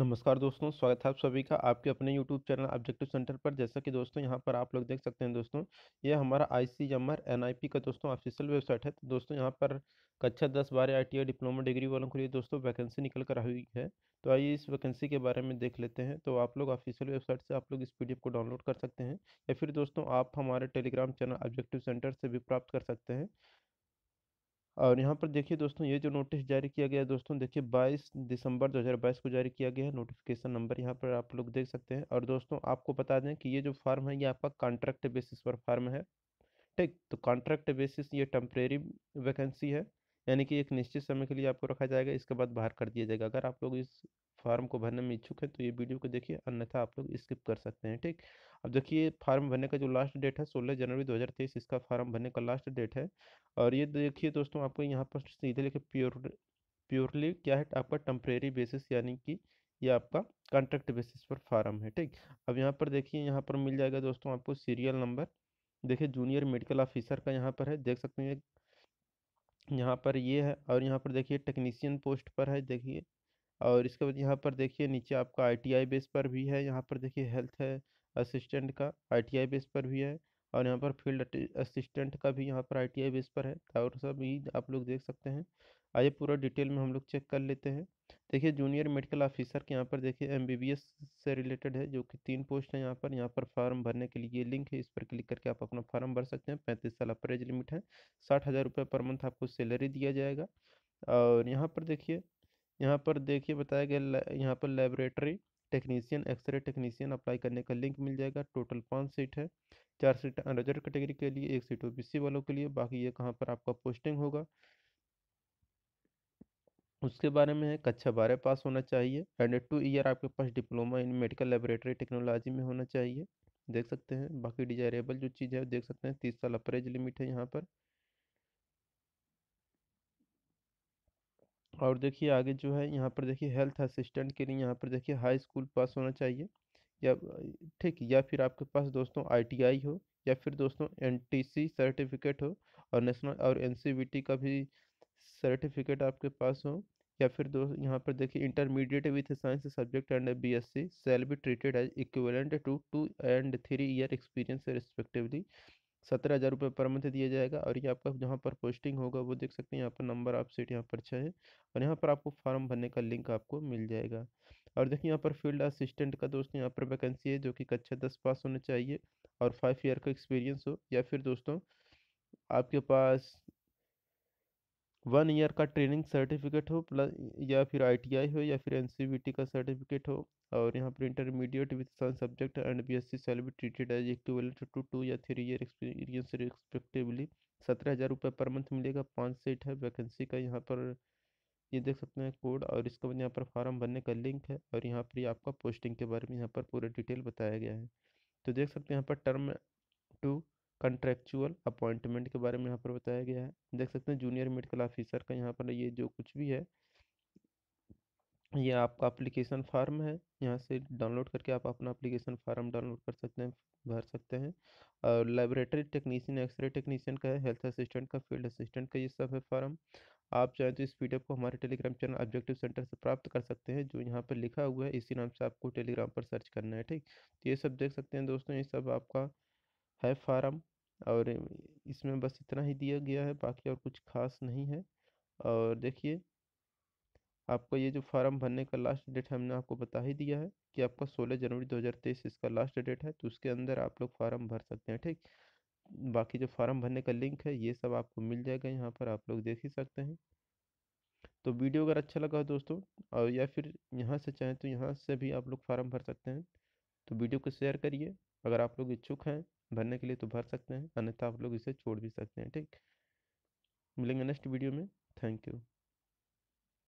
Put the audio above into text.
नमस्कार दोस्तों स्वागत है आप सभी का आपके अपने YouTube चैनल ऑब्जेक्टिव सेंटर पर जैसा कि दोस्तों यहाँ पर आप लोग देख सकते हैं दोस्तों ये हमारा I C M R N I P का दोस्तों ऑफिशियल वेबसाइट है तो दोस्तों यहाँ पर कक्षा दस बारह आई टी डिप्लोमा डिग्री वालों के लिए दोस्तों वैकेंसी निकल कर आई है तो आइए इस वैकेंसी के बारे में देख लेते हैं तो आप लोग ऑफिशियल वेबसाइट से आप लोग इस पीडीएफ को डाउनलोड कर सकते हैं या फिर दोस्तों आप हमारे टेलीग्राम चैनल ऑब्जेक्टिव सेंटर से भी प्राप्त कर सकते हैं और यहाँ पर देखिए दोस्तों ये जो नोटिस जारी किया गया है दोस्तों देखिए 22 दिसंबर 2022 को जारी किया गया है नोटिफिकेशन नंबर यहाँ पर आप लोग देख सकते हैं और दोस्तों आपको बता दें कि ये जो फार्म है ये आपका कॉन्ट्रैक्ट बेसिस पर फार्म है ठीक तो कॉन्ट्रैक्ट बेसिस ये टेम्परेरी वैकेंसी है यानी कि एक निश्चित समय के लिए आपको रखा जाएगा इसके बाद बाहर कर दिया जाएगा अगर आप लोग इस फार्म को भरने में इच्छुक है तो ये वीडियो को देखिए अन्यथा आप लोग स्किप कर सकते हैं ठीक अब देखिए फार्म भरने का जो लास्ट डेट है सोलह जनवरी 2023 इसका फार्म भरने का लास्ट डेट है और ये देखिए दोस्तों आपको यहाँ पर सीधे लिखे प्योर प्योरली क्या है आपका टेम्परेरी बेसिस यानी कि ये आपका कॉन्ट्रैक्ट बेसिस पर फार्म है ठीक अब यहाँ पर देखिए यहाँ पर मिल जाएगा दोस्तों आपको सीरियल नंबर देखिए जूनियर मेडिकल ऑफिसर का यहाँ पर है देख सकते हैं यहाँ पर ये है और यहाँ पर देखिए टेक्नीशियन पोस्ट पर है देखिए और इसके बाद यहाँ पर देखिए नीचे आपका आईटीआई बेस पर भी है यहाँ पर देखिए हेल्थ है असिस्टेंट का आईटीआई बेस पर भी है और यहाँ पर फील्ड असिस्टेंट का भी यहाँ पर आईटीआई बेस पर है और सब ही आप लोग देख सकते हैं आइए पूरा डिटेल में हम लोग चेक कर लेते हैं देखिए जूनियर मेडिकल ऑफिसर के यहाँ पर देखिए एमबीबीएस से रिलेटेड है जो कि तीन पोस्ट है यहाँ पर यहाँ पर फॉर्म भरने के लिए लिंक है इस पर क्लिक करके आप अपना फॉर्म भर सकते हैं पैंतीस साल अपरेज लिमिट है साठ हज़ार रुपये पर मंथ आपको सैलरी दिया जाएगा और यहाँ पर देखिए यहाँ पर देखिए बताया गया यहाँ पर laboratory technician x-ray technician apply करने का लिंक मिल जाएगा टोटल पाँच सीट है चार सीट अनरिजर्व कैटेगरी के लिए एक सीट ओबीसी वालों के लिए बाकी ये कहाँ पर आपका पोस्टिंग होगा उसके बारे में है कक्षा बारह पास होना चाहिए एंड टू ईयर आपके पास diploma in medical laboratory technology में होना चाहिए देख सकते हैं बाकी डिजायरेबल जो चीज़ है देख सकते हैं तीस साल अपरेज लिमिट है यहाँ पर और देखिए आगे जो है यहाँ पर देखिए हेल्थ असिस्टेंट के लिए यहाँ पर देखिए हाई स्कूल पास होना चाहिए या ठीक या फिर आपके पास दोस्तों आईटीआई हो या फिर दोस्तों एनटीसी सर्टिफिकेट हो और नेशनल और एनसीबीटी का भी सर्टिफिकेट आपके पास हो या फिर दो यहाँ पर देखिए intermediate with science subject and B S C shall be treated as equivalent to two and three year experience respectively सत्रह हज़ार रुपये पर मंथ दिया जाएगा और ये आपका जहाँ पर पोस्टिंग होगा वो देख सकते हैं यहाँ पर नंबर आप सीट यहाँ पर छः है और यहाँ पर आपको फॉर्म भरने का लिंक आपको मिल जाएगा और देखिए यहाँ पर फील्ड असिस्टेंट का दोस्तों यहाँ पर वैकेंसी है जो कि कक्षा अच्छा दस पास होना चाहिए और फाइव ईयर का एक्सपीरियंस हो या फिर दोस्तों आपके पास वन ईयर का ट्रेनिंग सर्टिफिकेट हो प्लस या फिर आईटीआई हो या फिर एन का सर्टिफिकेट हो और यहाँ पर intermediate with sun subject and C shall be treated as equivalent to two या थ्री ईयर एक्सपीरियंस रिस्पेक्टिवली सत्रह हज़ार रुपये पर मंथ मिलेगा पाँच सीट है वैकेंसी का यहाँ पर ये देख सकते हैं कोड और इसके बाद यहाँ पर फॉर्म भरने का लिंक है और यहाँ पर आपका पोस्टिंग के बारे में यहाँ पर पूरा डिटेल बताया गया है तो देख सकते हैं यहाँ पर टर्म टू कंट्रेक्चुअल अपॉइंटमेंट के बारे में यहाँ पर बताया गया है देख सकते हैं जूनियर मेडिकल ऑफिसर का यहाँ पर ये जो कुछ भी है ये आपका अप्लीकेशन फार्म है यहाँ से डाउनलोड करके आप अपना अप्लीकेशन फार्म डाउनलोड कर सकते हैं भर सकते हैं और लेबोरेटरी टेक्नीशियन एक्सरे टेक्नीशियन का है हेल्थ असिस्टेंट का फील्ड असिस्टेंट का ये सब है फार्म आप चाहें तो इस पी को हमारे टेलीग्राम चैनल ऑब्जेक्टिव सेंटर से प्राप्त कर सकते हैं जो यहाँ पर लिखा हुआ है इसी नाम से आपको टेलीग्राम पर सर्च करना है ठीक तो ये सब देख सकते हैं दोस्तों ये सब आपका है फार्म और इसमें बस इतना ही दिया गया है बाकी और कुछ खास नहीं है और देखिए आपका ये जो फार्म भरने का लास्ट डेट हमने आपको बता ही दिया है कि आपका 16 जनवरी 2023 इसका लास्ट डेट है तो उसके अंदर आप लोग फार्म भर सकते हैं ठीक बाकी जो फार्म भरने का लिंक है ये सब आपको मिल जाएगा यहाँ पर आप लोग देख ही सकते हैं तो वीडियो अगर अच्छा लगा दोस्तों और या फिर यहाँ से चाहें तो यहाँ से भी आप लोग फार्म भर सकते हैं तो वीडियो को शेयर करिए अगर आप लोग इच्छुक हैं भरने के लिए तो भर सकते हैं अन्यथा आप लोग इसे छोड़ भी सकते हैं ठीक मिलेंगे नेक्स्ट वीडियो में थैंक यू